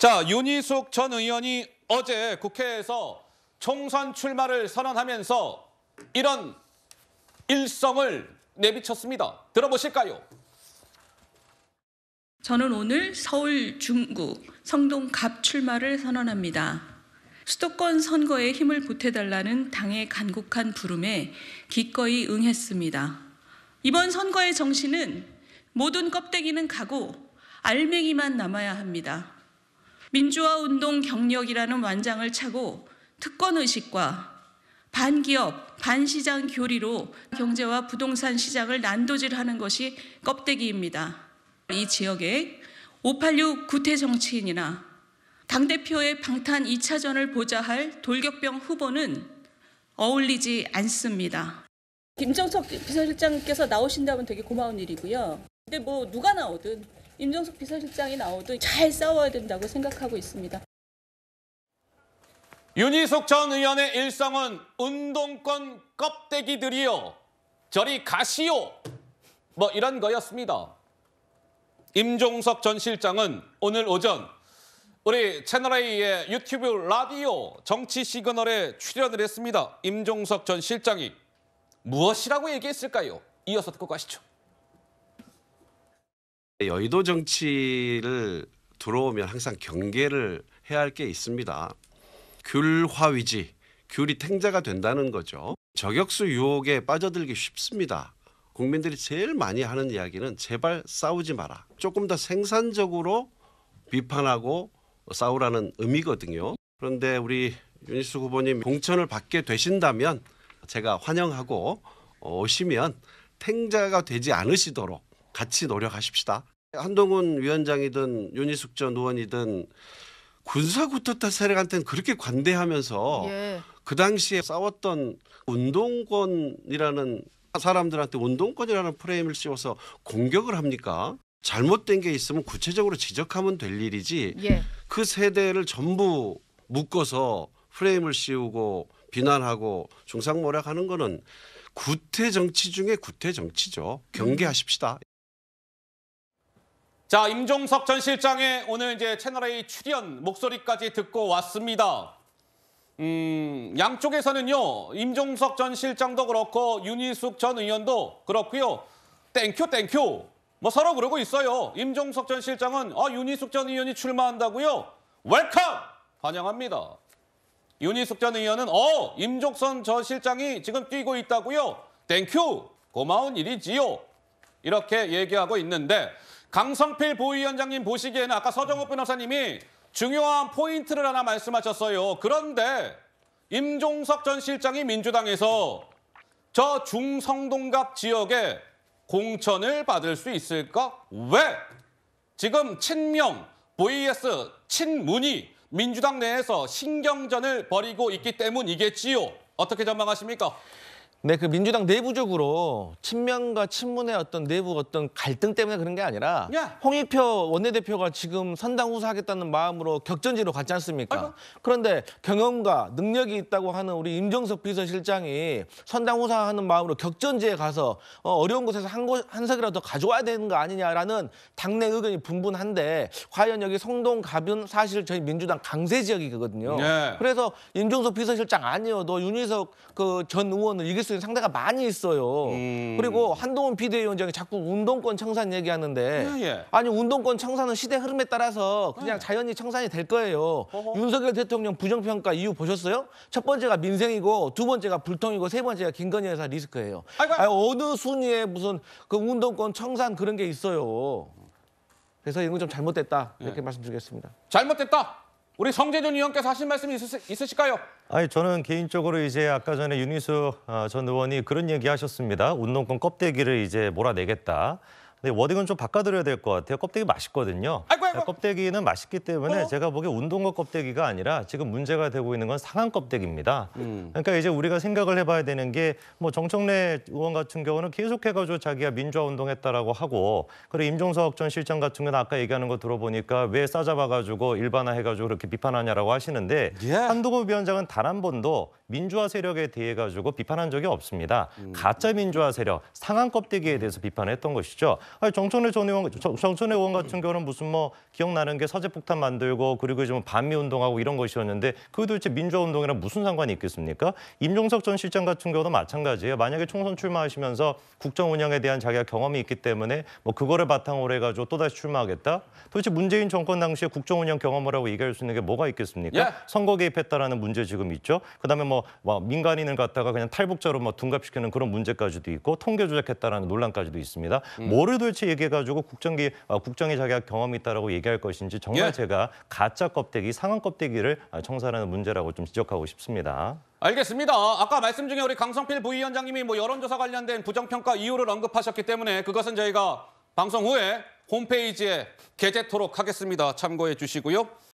자, 윤희숙 전 의원이 어제 국회에서 총선 출마를 선언하면서 이런 일성을 내비쳤습니다. 들어보실까요? 저는 오늘 서울 중구 성동갑 출마를 선언합니다. 수도권 선거에 힘을 보태달라는 당의 간곡한 부름에 기꺼이 응했습니다. 이번 선거의 정신은 모든 껍데기는 가고 알맹이만 남아야 합니다. 민주화 운동 경력이라는 완장을 차고 특권 의식과 반기업, 반시장 교리로 경제와 부동산 시장을 난도질하는 것이 껍데기입니다. 이 지역에 586 구태 정치인이나 당대표의 방탄 2차전을 보좌할 돌격병 후보는 어울리지 않습니다. 김정석 비서실장께서 나오신다면 되게 고마운 일이고요. 근데 뭐 누가 나오든 임종석 비서실장이 나오도 잘 싸워야 된다고 생각하고 있습니다. 윤희숙 전 의원의 일성은 운동권 껍데기들이요. 저리 가시오. 뭐 이런 거였습니다. 임종석 전 실장은 오늘 오전 우리 채널A의 유튜브 라디오 정치 시그널에 출연을 했습니다. 임종석 전 실장이 무엇이라고 얘기했을까요? 이어서 듣고 가시죠. 여의도 정치를 들어오면 항상 경계를 해야 할 게 있습니다. 귤화위지, 귤이 탱자가 된다는 거죠. 저격수 유혹에 빠져들기 쉽습니다. 국민들이 제일 많이 하는 이야기는 제발 싸우지 마라. 조금 더 생산적으로 비판하고 싸우라는 의미거든요. 그런데 우리 윤희수 후보님 공천을 받게 되신다면 제가 환영하고 어, 오시면 탱자가 되지 않으시도록 같이 노력하십시다. 한동훈 위원장이든 윤희숙 전 의원이든 군사 구토타 세력한테는 그렇게 관대하면서 예. 그 당시에 싸웠던 운동권이라는 사람들한테 운동권이라는 프레임을 씌워서 공격을 합니까? 잘못된 게 있으면 구체적으로 지적하면 될 일이지 예. 그 세대를 전부 묶어서 프레임을 씌우고 비난하고 중상모략하는 거는 구태 정치 중에 구태 정치죠. 경계하십시다. 자, 임종석 전 실장의 오늘 이제 채널A 출연 목소리까지 듣고 왔습니다. 음, 양쪽에서는요, 임종석 전 실장도 그렇고, 윤희숙 전 의원도 그렇고요. 땡큐, 땡큐. 뭐 서로 그러고 있어요. 임종석 전 실장은, 아, 윤희숙 전 의원이 출마한다고요? 웰컴! 환영합니다. 윤희숙 전 의원은, 어, 임종선 전 실장이 지금 뛰고 있다고요? 땡큐! 고마운 일이지요. 이렇게 얘기하고 있는데, 강성필 부위원장님 보시기에는 아까 서정호 변호사님이 중요한 포인트를 하나 말씀하셨어요. 그런데 임종석 전 실장이 민주당에서 저 중성동갑 지역에 공천을 받을 수 있을까? 왜? 지금 친명 vs 친문이 민주당 내에서 신경전을 벌이고 있기 때문이겠지요. 어떻게 전망하십니까? 네, 그 민주당 내부적으로 친명과 친문의 어떤 내부 어떤 갈등 때문에 그런 게 아니라 야. 홍익표 원내대표가 지금 선당 후사하겠다는 마음으로 격전지로 갔지 않습니까? 아이고. 그런데 경험과 능력이 있다고 하는 우리 임정석 비서실장이 선당 후사하는 마음으로 격전지에 가서 어, 어려운 곳에서 한, 곳, 한 석이라도 가져와야 되는 거 아니냐라는 당내 의견이 분분한데 과연 여기 성동 가변 사실 저희 민주당 강세 지역이거든요. 네. 예. 그래서 임정석 비서실장 아니어도 윤희석 그 전 의원을 이길 수 있는 상대가 많이 있어요. 음. 그리고 한동훈 비대위원장이 자꾸 운동권 청산 얘기하는데 예, 예. 아니 운동권 청산은 시대 흐름에 따라서 그냥 네. 자연히 청산이 될 거예요. 어허. 윤석열 대통령 부정평가 이유 보셨어요? 첫 번째가 민생이고 두 번째가 불통이고 세 번째가 김건희 회사 리스크예요. 아이고. 아니, 어느 순위에 무슨 그 운동권 청산 그런 게 있어요. 그래서 이건 좀 잘못됐다 예. 이렇게 예. 말씀드리겠습니다. 잘못됐다. 우리 성재준 의원께서 하신 말씀이 있으시, 까요 아니 저는 개인적으로 이제 아까 전에 윤희수 어, 전 의원이 그런 얘기하셨습니다. 운동권 껍데기를 이제 몰아내겠다. 네, 워딩은 좀 바꿔드려야 될 것 같아요. 껍데기 맛있거든요. 아이고, 아이고. 껍데기는 맛있기 때문에 어? 제가 보기에 운동과 껍데기가 아니라 지금 문제가 되고 있는 건 상한 껍데기입니다. 음. 그러니까 이제 우리가 생각을 해봐야 되는 게 뭐 정청래 의원 같은 경우는 계속해가지고 자기가 민주화 운동했다라고 하고 그리고 임종석 전 실장 같은 경우는 아까 얘기하는 거 들어보니까 왜 싸잡아가지고 일반화해가지고 그렇게 비판하냐라고 하시는데 예. 한동훈 위원장은 단 한 번도 민주화 세력에 대해 가지고 비판한 적이 없습니다. 음. 가짜 민주화 세력, 상한 껍데기에 대해서 비판했던 것이죠. 아니, 정청래 전 의원, 정청래 의원 같은 경우는 무슨 뭐 기억나는 게서재폭탄 만들고 그리고 이제 뭐 반미 운동하고 이런 것이었는데 그 도대체 민주화 운동이랑 무슨 상관이 있겠습니까? 임종석 전 실장 같은 경우도 마찬가지예요. 만약에 총선 출마하시면서 국정 운영에 대한 자기가 경험이 있기 때문에 뭐 그거를 바탕으로 해가지고 또다시 출마하겠다? 도대체 문재인 정권 당시에 국정 운영 경험을 하고 얘기할 수 있는 게 뭐가 있겠습니까? 예. 선거 개입했다라는 문제 지금 있죠. 그다음에 뭐, 뭐 민간인을 갖다가 그냥 탈북자로 뭐 둔갑시키는 그런 문제까지도 있고 통계 조작했다라는 논란까지도 있습니다. 음. 뭐를 도대체 얘기해가지고 국정기 어, 국정의 자격 경험이 있다라고 얘기할 것인지 정말 예. 제가 가짜 껍데기 상한 껍데기를 아, 청산하는 문제라고 좀 지적하고 싶습니다. 알겠습니다. 아까 말씀 중에 우리 강성필 부위원장님이 뭐 여론조사 관련된 부정평가 이유를 언급하셨기 때문에 그것은 저희가 방송 후에 홈페이지에 게재토록 하겠습니다. 참고해 주시고요.